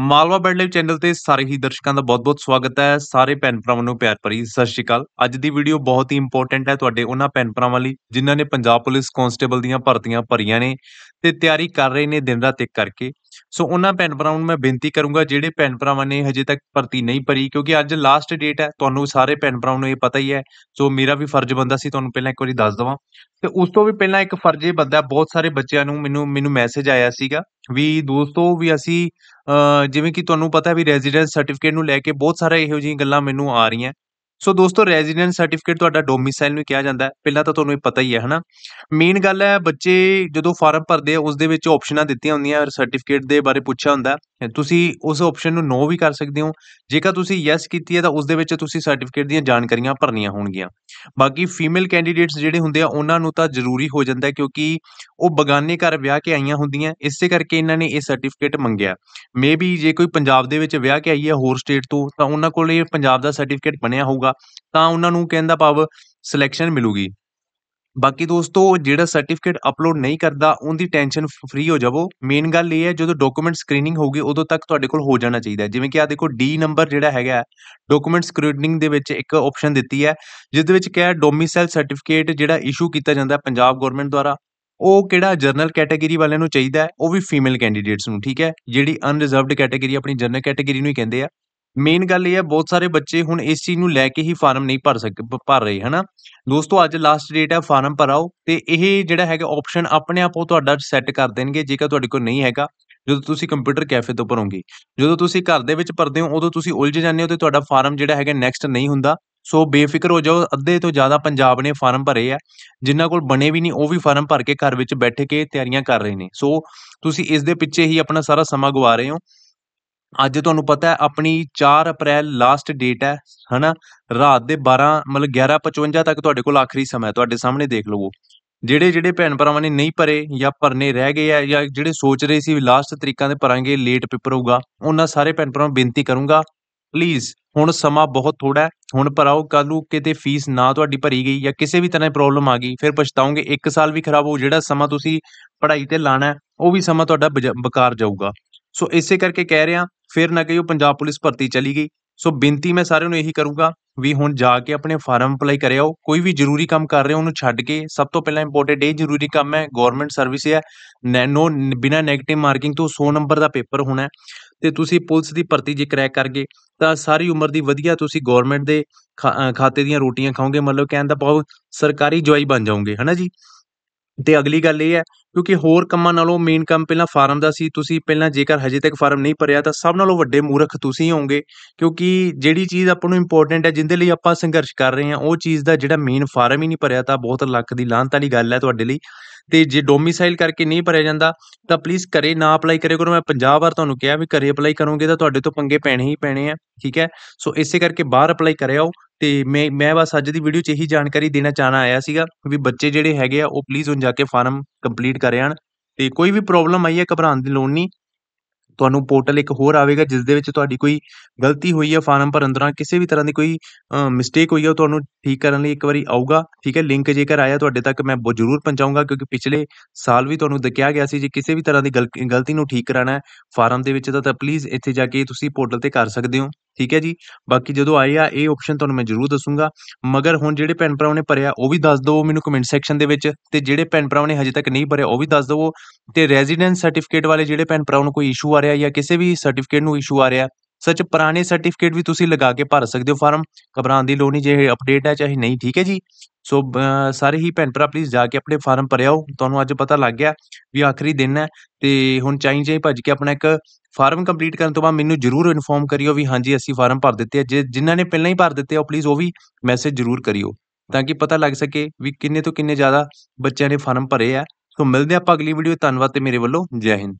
Malwa bird live channel ਤੇ ਸਾਰੇ ਹੀ ਦਰਸ਼ਕਾਂ ਦਾ ਬਹੁਤ-ਬਹੁਤ ਸਵਾਗਤ ਹੈ ਸਾਰੇ ਭੈਣ ਭਰਾਵਾਂ ਨੂੰ ਪਿਆਰ ਭਰੀ ਸਤਿ ਸ਼੍ਰੀ ਅਕਾਲ ਅੱਜ ਦੀ ਵੀਡੀਓ ਬਹੁਤ ਹੀ ਇੰਪੋਰਟੈਂਟ ਹੈ ਤੁਹਾਡੇ ਉਹਨਾਂ ਭੈਣ ਭਰਾਵਾਂ ਲਈ ਜਿਨ੍ਹਾਂ ਨੇ ਪੰਜਾਬ ਪੁਲਿਸ ਕਾਂਸਟੇਬਲ ਦੀਆਂ ਭਰਤੀਆਂ ਭਰੀਆਂ ਨੇ ਤੇ ਤਿਆਰੀ ਕਰ ਰਹੇ ਨੇ ਦਿਨ ਰਾਤ ਇੱਕ ਕਰਕੇ ਸੋ ਉਹਨਾਂ ਭੈਣ ਭਰਾਵਾਂ ਨੂੰ ਮੈਂ ਬੇਨਤੀ ਕਰੂੰਗਾ ਜਿਹੜੇ ਭੈਣ ਭਰਾਵਾਂ ਨੇ ਹਜੇ ਤੱਕ ਭਰਤੀ ਨਹੀਂ ਭਰੀ ਕਿਉਂਕਿ ਅੱਜ ਲਾਸਟ ਡੇਟ ਹੈ ਤੁਹਾਨੂੰ ਸਾਰੇ ਭੈਣ ਭਰਾਵਾਂ ਨੂੰ ਇਹ ਪਤਾ ਹੀ ਹੈ ਸੋ ਮੇਰਾ ਵੀ ਫਰਜ਼ ਬੰਦਾ ਸੀ ਤੁਹਾਨੂੰ ਪਹਿਲਾਂ ਇੱਕ ਵਾਰੀ ਦੱਸ ਦਵਾਂ ਤੇ ਉਸ ਤੋਂ ਵੀ ਪਹਿਲਾਂ ਇੱਕ ਫਰਜ਼ੇ ਬੰਦਾ ਬਹੁਤ ਸਾਰੇ ਬੱਚਿਆਂ ਨੂੰ ਮੈਨੂੰ ਮੈਨੂੰ ਮੈਸੇਜ ਆਇਆ ਸੀਗਾ ਵੀ ਦੋਸਤੋ ਵੀ ਅਸੀਂ ਜਿਵੇਂ ਕਿ ਤੁਹਾਨੂੰ ਪਤਾ ਵੀ ਰੈਜ਼ੀਡੈਂਸ ਸਰਟੀਫਿਕੇਟ ਨੂੰ ਲੈ ਕੇ ਬਹੁਤ ਸਾਰੇ ਇਹੋ ਜਿਹੀਆਂ ਗੱਲਾਂ ਮੈਨੂੰ ਆ ਰਹੀਆਂ ਸੋ ਦੋਸਤੋ ਰੈਜ਼ੀਡੈਂਸ ਸਰਟੀਫਿਕੇਟ ਤੁਹਾਡਾ ਡੋਮਿਸਾਈਲ ਨੂੰ ਕਿਹਾ ਜਾਂਦਾ ਹੈ ਪਹਿਲਾਂ ਤਾਂ ਤੁਹਾਨੂੰ ਇਹ ਪਤਾ ਹੀ ਹੈ ਹਨਾ ਮੇਨ ਗੱਲ ਹੈ ਬੱਚੇ ਜਦੋਂ ਫਾਰਮ ਭਰਦੇ ਆ ਉਸ ਦੇ ਵਿੱਚ ਆਪਸ਼ਨਾਂ ਦਿੱਤੀਆਂ ਹੁੰਦੀਆਂ ਸਰਟੀਫਿਕੇਟ ਦੇ ਬਾਰੇ ਪੁੱਛਿਆ ਹੁੰਦਾ ਤੁਸੀਂ ਉਸ ਆਪਸ਼ਨ ਨੂੰ ਨੋ ਵੀ ਕਰ ਸਕਦੇ ਹੋ ਜੇਕਰ ਤੁਸੀਂ ਯੈਸ ਕੀਤੀ ਹੈ ਤਾਂ ਉਸ ਦੇ ਵਿੱਚ ਤੁਸੀਂ ਸਰਟੀਫਿਕੇਟ ਦੀਆਂ ਜਾਣਕਾਰੀਆਂ ਭਰਨੀਆਂ ਹੋਣਗੀਆਂ ਬਾਕੀ ਫੀਮੇਲ ਕੈਂਡੀਡੇਟਸ ਜਿਹੜੇ ਹੁੰਦੇ ਆ ਉਹਨਾਂ ਨੂੰ ਤਾਂ ਜ਼ਰੂਰੀ ਹੋ ਜਾਂਦਾ ਕਿਉਂਕਿ ਉਹ ਬਗਾਨੇ ਘਰ ਵਿਆਹ ਕੇ ਆਈਆਂ ਹੁੰਦੀਆਂ ਇਸੇ ਕਰਕੇ ਇਹਨਾਂ ਨੇ ਇਹ ਸਰਟੀਫਿਕੇਟ ਮੰਗਿਆ ਮੇਬੀ ਜੇ ਕੋਈ ਪੰਜਾਬ ਦੇ ਵਿੱਚ ਵਿਆਹ ਕੇ ਆਈ ਹੈ ਹੋਰ ਸਟੇਟ ਤੋਂ ਤਾਂ ਉਹਨਾਂ ਕੋਲ ਇਹ ਪੰਜਾਬ ਦਾ ਸਰਟੀਫਿਕੇਟ ਬਣਿਆ ਹੋਊਗਾ ਹੋਊਗਾ ਤਾਂ ਉਹਨਾਂ ਨੂੰ ਕਹਿੰਦਾ ਪਾਵ ਸਿਲੈਕਸ਼ਨ ਮਿਲੂਗੀ ਬਾਕੀ ਦੋਸਤੋ ਜਿਹੜਾ ਸਰਟੀਫਿਕੇਟ ਅਪਲੋਡ ਨਹੀਂ ਕਰਦਾ ਉਹਦੀ ਟੈਨਸ਼ਨ ਫ੍ਰੀ ਹੋ ਜਾਵੋ ਮੇਨ ਗੱਲ ਇਹ ਹੈ ਜਦੋਂ ਡਾਕੂਮੈਂਟ ਸਕਰੀਨਿੰਗ ਹੋਊਗੀ ਉਦੋਂ ਤੱਕ ਤੁਹਾਡੇ ਕੋਲ ਹੋ ਜਾਣਾ ਚਾਹੀਦਾ ਜਿਵੇਂ ਕਿ ਆ ਦੇਖੋ ਡੀ ਨੰਬਰ ਜਿਹੜਾ ਹੈਗਾ ਡਾਕੂਮੈਂਟ ਸਕਰੀਨਿੰਗ ਦੇ ਵਿੱਚ ਇੱਕ ਆਪਸ਼ਨ ਦਿੱਤੀ ਹੈ ਜਿਸ ਦੇ ਵਿੱਚ ਕਿਹਾ ਡੋਮਿਸਾਈਲ ਸਰਟੀਫਿਕੇਟ ਜਿਹੜਾ ਇਸ਼ੂ ਕੀਤਾ ਜਾਂਦਾ ਪੰਜਾਬ ਗਵਰਨਮੈਂਟ ਦੁਆਰਾ ਉਹ ਕਿਹੜਾ ਜਰਨਲ ਕੈਟਾਗਰੀ ਵਾਲਿਆਂ ਨੂੰ ਚਾਹੀਦਾ ਉਹ ਵੀ ਫੀਮੇਲ ਕੈਂਡੀਡੇਟਸ ਨੂੰ ਠੀਕ ਹੈ ਜਿਹੜੀ ਅਨਰਿਜ਼ਰਵਡ ਕੈਟਾਗਰੀ ਆਪਣੀ ਜਰਨਲ ਕੈਟਾਗਰੀ ਨੂੰ ਹੀ ਕਹਿੰਦੇ ਆ ਮੇਨ ਗੱਲ ਇਹ ਹੈ ਬਹੁਤ ਸਾਰੇ ਬੱਚੇ ਹੁਣ ਇਸ ਚੀਜ਼ ਨੂੰ ਲੈ ਕੇ ਹੀ ਫਾਰਮ ਨਹੀਂ ਭਰ ਸਕ ਭਰ ਰਹੇ ਹਨਾ ਦੋਸਤੋ ਅੱਜ ਲਾਸਟ ਡੇਟ ਹੈ ਫਾਰਮ ਭਰਾਓ ਤੇ ਇਹ ਜਿਹੜਾ ਹੈਗਾ ਆਪਸ਼ਨ ਆਪਣੇ ਆਪ ਉਹ ਤੁਹਾਡਾ ਸੈੱਟ ਕਰ ਦੇਣਗੇ ਜੇਕਰ ਤੁਹਾਡੇ ਕੋਲ ਨਹੀਂ ਹੈਗਾ ਜਦੋਂ ਤੁਸੀਂ ਕੰਪਿਊਟਰ ਕੈਫੇ ਤੋਂ ਭਰੋਗੇ ਜਦੋਂ ਤੁਸੀਂ ਘਰ ਦੇ ਵਿੱਚ ਭਰਦੇ ਹੋ ਉਦੋਂ ਤੁਸੀਂ ਉਲਝ ਜਾਂਦੇ ਹੋ ਤੇ ਤੁਹਾਡਾ ਫਾਰਮ ਜਿਹੜਾ ਹੈਗਾ ਨੈਕਸਟ ਨਹੀਂ ਹੁੰਦਾ ਸੋ ਬੇਫਿਕਰ ਹੋ ਜਾਓ ਅੱਧੇ ਤੋਂ ਜ਼ਿਆਦਾ ਪੰਜਾਬ ਨੇ ਫਾਰਮ ਭਰੇ ਆ ਜਿਨ੍ਹਾਂ ਕੋਲ ਬਣੇ ਵੀ ਨਹੀਂ ਉਹ ਵੀ ਫਾਰਮ ਭਰ ਕੇ ਘਰ ਵਿੱਚ ਬੈਠ ਕੇ ਤਿਆਰੀਆਂ ਕਰ ਰਹੇ ਨੇ ਸੋ ਤੁਸੀਂ ਇਸ ਦੇ ਪਿੱਛੇ ਹੀ ਆਪਣਾ ਸਾਰਾ ਸਮਾਂ ਗਵਾ ਰਹੇ ਹੋ ਅੱਜ ਤੁਹਾਨੂੰ ਪਤਾ ਹੈ ਆਪਣੀ 4 ਅਪ੍ਰੈਲ ਲਾਸਟ ਡੇਟ ਹੈ ਹਨਾ ਰਾਤ ਦੇ 12 ਮਤਲਬ 11:55 ਤੱਕ ਤੁਹਾਡੇ ਕੋਲ ਆਖਰੀ ਸਮਾਂ ਹੈ ਤੁਹਾਡੇ ਸਾਹਮਣੇ ਦੇਖ ਲਵੋ ਜਿਹੜੇ ਜਿਹੜੇ ਭੈਣ ਭਰਾਵਾਂ ਨੇ ਨਹੀਂ ਭਰੇ ਜਾਂ ਭਰਨੇ ਰਹਿ ਗਏ ਆ ਜਾਂ ਜਿਹੜੇ ਸੋਚ ਰਹੇ ਸੀ ਲਾਸਟ ਤਰੀਕਾਂ ਦੇ ਭਰਾਂਗੇ ਲੇਟ ਪੇਪਰ ਹੋਊਗਾ ਉਹਨਾਂ ਸਾਰੇ ਭੈਣ ਭਰਾਵਾਂ ਨੂੰ ਬੇਨਤੀ ਕਰੂੰਗਾ ਪਲੀਜ਼ ਹੁਣ ਸਮਾਂ ਬਹੁਤ ਥੋੜਾ ਹੈ ਹੁਣ ਭਰਾਓ ਕੱਲ ਕਿਤੇ ਫੀਸ ਨਾ ਤੁਹਾਡੀ ਭਰੀ ਗਈ ਜਾਂ ਕਿਸੇ ਵੀ ਤਰ੍ਹਾਂ ਦੀ ਪ੍ਰੋਬਲਮ ਆ ਗਈ ਫਿਰ ਪਛਤਾਓਗੇ 1 ਸਾਲ ਵੀ ਖਰਾਬ ਹੋ ਜਿਹੜਾ ਸਮਾਂ ਤੁਸੀਂ ਪੜ੍ਹਾਈ ਤੇ ਲਾਣਾ ਉਹ ਵੀ ਸਮਾਂ ਤੁਹਾਡਾ ਬੇਕਾਰ ਜਾਊਗਾ ਸੋ ਇਸੇ ਕਰਕੇ ਕਹਿ ਰਿਹਾ ਫਿਰ ਨਾ ਕਹੀਓ ਪੰਜਾਬ ਪੁਲਿਸ ਭਰਤੀ ਚਲੀ ਗਈ ਸੋ ਬੇਨਤੀ ਮੈਂ ਸਾਰਿਆਂ ਨੂੰ ਇਹੀ ਕਰੂੰਗਾ ਵੀ ਹੁਣ ਜਾ ਕੇ ਆਪਣੇ ਫਾਰਮ ਅਪਲਾਈ ਕਰਿਓ ਕੋਈ ਵੀ ਜ਼ਰੂਰੀ ਕੰਮ ਕਰ ਰਹੇ ਹੋ ਉਹਨੂੰ ਛੱਡ ਕੇ ਸਭ ਤੋਂ ਪਹਿਲਾਂ ਇੰਪੋਰਟੈਂਟ ਇਹ ਜ਼ਰੂਰੀ ਕੰਮ ਹੈ ਗਵਰਨਮੈਂਟ ਸਰਵਿਸ ਹੈ ਨੈਨੋ ਬਿਨਾ 네ਗੇਟਿਵ ਮਾਰਕਿੰਗ ਤੋਂ 100 ਨੰਬਰ ਦਾ ਪੇਪਰ ਹੋਣਾ ਤੇ ਤੁਸੀਂ ਪੁਲਿਸ ਦੀ ਭਰਤੀ ਜੇ ਕਰੈਕ ਕਰਗੇ ਤਾਂ ਸਾਰੀ ਉਮਰ ਦੀ ਵਧੀਆ ਤੁਸੀਂ ਗਵਰਨਮੈਂਟ ਦੇ ਖਾਤੇ ਦੀਆਂ ਰੋਟੀਆਂ ਖਾਓਗੇ ਮਤਲਬ ਕਹਿਣ ਦਾ ਭਾਵ ਸਰਕਾਰੀ ਜਵਾਈ ਬਣ ਜਾਓਗੇ ਹਨਾ ਜੀ ਤੇ ਅਗਲੀ ਗੱਲ ਇਹ ਹੈ ਕਿਉਂਕਿ ਹੋਰ ਕੰਮਾਂ ਨਾਲੋਂ ਮੇਨ ਕੰਮ ਪਹਿਲਾਂ ਫਾਰਮ ਦਾ ਸੀ ਤੁਸੀਂ ਪਹਿਲਾਂ ਜੇਕਰ ਹਜੇ ਤੱਕ ਫਾਰਮ ਨਹੀਂ ਭਰਿਆ ਤਾਂ ਸਭ ਨਾਲੋਂ ਵੱਡੇ ਮੂਰਖ ਤੁਸੀਂ ਹੋਵੋਗੇ ਕਿਉਂਕਿ ਜਿਹੜੀ ਚੀਜ਼ ਆਪਾਂ ਨੂੰ ਇੰਪੋਰਟੈਂਟ ਹੈ ਜਿੰਦੇ ਲਈ ਆਪਾਂ ਸੰਘਰਸ਼ ਕਰ ਰਹੇ ਹਾਂ ਉਹ ਚੀਜ਼ ਦਾ ਜਿਹੜਾ ਮੇਨ ਫਾਰਮ ਹੀ ਨਹੀਂ ਭਰਿਆ ਤਾਂ ਬਹੁਤ ਲੱਕ ਦੀ ਲਾਂਤ ਵਾਲੀ ਗੱਲ ਹੈ ਤੁਹਾਡੇ ਲਈ ਤੇ ਜੇ ਡੋਮਿਸਾਈਲ ਕਰਕੇ ਨਹੀਂ ਭਰਿਆ ਜਾਂਦਾ ਤਾਂ ਪਲੀਜ਼ ਕਰੇ ਨਾ ਅਪਲਾਈ ਕਰੇ ਕਰੋ ਮੈਂ 50 ਵਾਰ ਤੁਹਾਨੂੰ ਕਿਹਾ ਵੀ ਕਰੇ ਅਪਲਾਈ ਕਰੋਗੇ ਤਾਂ ਤੁਹਾਡੇ ਤੋਂ ਪੰਗੇ ਪੈਣੇ ਹੀ ਪੈਣੇ ਆ ਠੀਕ ਹੈ ਸੋ ਇਸੇ ਕਰਕੇ ਬਾਹਰ ਅਪਲਾਈ ਕਰਿਓ ਤੇ ਮੈਂ ਮੈਂ ਬਸ ਅੱਜ ਦੀ ਵੀਡੀਓ 'ਚ ਇਹੀ ਜਾਣਕਾਰੀ ਦੇਣਾ ਚਾਹਣਾ ਆਇਆ ਸੀਗਾ ਵੀ ਬੱਚੇ ਜਿਹੜੇ ਹੈਗੇ ਆ ਉਹ ਪਲੀਜ਼ ਹੁਣ ਜਾ ਕੇ ਫਾਰਮ ਕੰਪਲੀਟ ਕਰਿਆਣ ਤੇ ਕੋਈ ਵੀ ਪ੍ਰੋਬਲਮ ਆਈ ਹੈ ਘਬਰਾਉਣ ਦੀ ਲੋੜ ਨਹੀਂ ਤੁਹਾਨੂੰ ਪੋਰਟਲ ਇੱਕ ਹੋਰ ਆਵੇਗਾ ਜਿਸ ਦੇ ਵਿੱਚ ਤੁਹਾਡੀ ਕੋਈ ਗਲਤੀ ਹੋਈ ਹੈ ਫਾਰਮ ਭਰਨ ਦੌਰਾਨ ਕਿਸੇ ਵੀ ਤਰ੍ਹਾਂ ਦੀ ਕੋਈ ਮਿਸਟੇਕ ਹੋਈ ਹੈ ਉਹ ਤੁਹਾਨੂੰ ਠੀਕ ਕਰਨ ਲਈ ਇੱਕ ਵਾਰੀ ਆਊਗਾ ਠੀਕ ਹੈ ਲਿੰਕ ਜੇਕਰ ਆਇਆ ਤੁਹਾਡੇ ਤੱਕ ਮੈਂ ਜ਼ਰੂਰ ਪਹੁੰਚਾਉਂਗਾ ਕਿਉਂਕਿ ਪਿਛਲੇ ਸਾਲ ਵੀ ਤੁਹਾਨੂੰ ਦੱਕਿਆ ਗਿਆ ਸੀ ਜੇ ਕਿਸੇ ਵੀ ਤਰ੍ਹਾਂ ਦੀ ਗਲਤੀ ਨੂੰ ਠੀਕ ਕਰਾਣਾ ਹੈ ਫਾਰਮ ਦੇ ਵਿੱਚ ਤਾਂ ਪਲੀਜ਼ ਇੱਥੇ ਜਾ ਕੇ ਤੁਸੀਂ ਪੋਰਟਲ ਤੇ ਕਰ ਸਕਦੇ ਹੋ ਠੀਕ ਹੈ ਜੀ ਬਾਕੀ ਜਦੋਂ ਆਏ ਆ ਇਹ ਆਪਸ਼ਨ ਤੁਹਾਨੂੰ ਮੈਂ ਜ਼ਰੂਰ ਦੱਸੂਗਾ ਮਗਰ ਹੁਣ ਜਿਹੜੇ ਭੈਣ ਭਰਾਵਾਂ ਨੇ ਭਰਿਆ ਉਹ ਵੀ ਦੱਸ ਦਿਓ ਮੈਨੂੰ ਕਮੈਂਟ ਸੈਕਸ਼ਨ ਦੇ ਵਿੱਚ ਤੇ ਜਿਹੜੇ ਭੈਣ ਭਰਾਵਾਂ ਨੇ ਹਜੇ ਤੱਕ ਨਹੀਂ ਭਰਿਆ ਉਹ ਵੀ ਦੱਸ ਦਿਓ ਤੇ ਰੈਜ਼ੀਡੈਂਸ ਸਰਟੀਫਿਕੇਟ ਵਾਲੇ ਜਿਹੜੇ ਭੈਣ ਭਰਾਵਾਂ ਨੂੰ ਕੋਈ ਇਸ਼ੂ ਆ ਰਿਹਾ ਜਾਂ ਕਿਸੇ ਵੀ ਸਰਟੀਫਿਕੇਟ ਨੂੰ ਇਸ਼ੂ ਆ ਰਿਹਾ ਸੱਚ ਪੁਰਾਣੇ ਸਰਟੀਫਿਕੇਟ ਵੀ ਤੁਸੀਂ ਲਗਾ ਕੇ ਭਰ ਸਕਦੇ ਹੋ ਫਾਰਮ ਘਬਰਾਉਣ ਦੀ ਲੋੜ ਨਹੀਂ ਜੇ ਅਪਡੇਟ ਹੈ ਚਾਹੇ ਨਹੀਂ ਠੀਕ ਹੈ ਜੀ ਸੋ ਸਾਰੇ ਹੀ ਭੈਣ ਭਰਾ ਪਲੀਜ਼ ਜਾ ਕੇ ਆਪਣੇ ਫਾਰਮ ਭਰਿਆਓ ਤੁਹਾਨੂੰ ਅੱਜ ਪਤਾ ਲੱਗ ਗਿਆ ਵੀ ਆਖਰੀ ਦਿਨ ਹੈ ਤੇ ਹੁਣ ਚਾਹੀ ਜੇ ਭੱਜ ਕੇ ਆਪਣਾ ਇੱਕ ਫਾਰਮ ਕੰਪਲੀਟ ਕਰਨ ਤੋਂ ਬਾਅਦ ਮੈਨੂੰ ਜਰੂਰ ਇਨਫੋਰਮ ਕਰਿਓ ਵੀ ਹਾਂਜੀ ਅਸੀਂ ਫਾਰਮ ਭਰ ਦਿੱਤੇ ਆ ਜੇ ਜਿਨ੍ਹਾਂ ਨੇ ਪਹਿਲਾਂ ਹੀ ਭਰ ਦਿੱਤੇ ਆ ਪਲੀਜ਼ ਉਹ ਵੀ ਮੈਸੇਜ ਜਰੂਰ ਕਰਿਓ ਤਾਂ ਕਿ ਪਤਾ ਲੱਗ ਸਕੇ ਵੀ ਕਿੰਨੇ ਤੋਂ ਕਿੰਨੇ ਜ਼ਿਆਦਾ ਬੱਚਿਆਂ ਨੇ ਫਾਰਮ ਭਰੇ ਆ ਸੋ ਮਿਲਦੇ ਆਪਾਂ ਅਗਲੀ ਵੀਡੀਓ ਧੰਨਵਾਦ ਤੇ ਮੇਰੇ ਵੱਲੋਂ ਜੈ ਹਿੰਦ